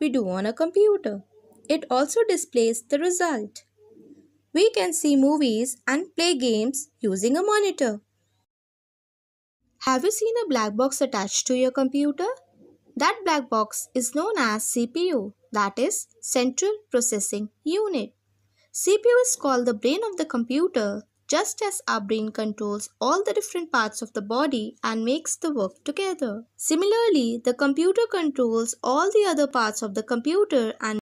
we do on a computer. It also displays the result. We can see movies and play games using a monitor. Have you seen a black box attached to your computer? That black box is known as CPU, that is Central Processing Unit. CPU is called the brain of the computer just as our brain controls all the different parts of the body and makes the work together. Similarly, the computer controls all the other parts of the computer and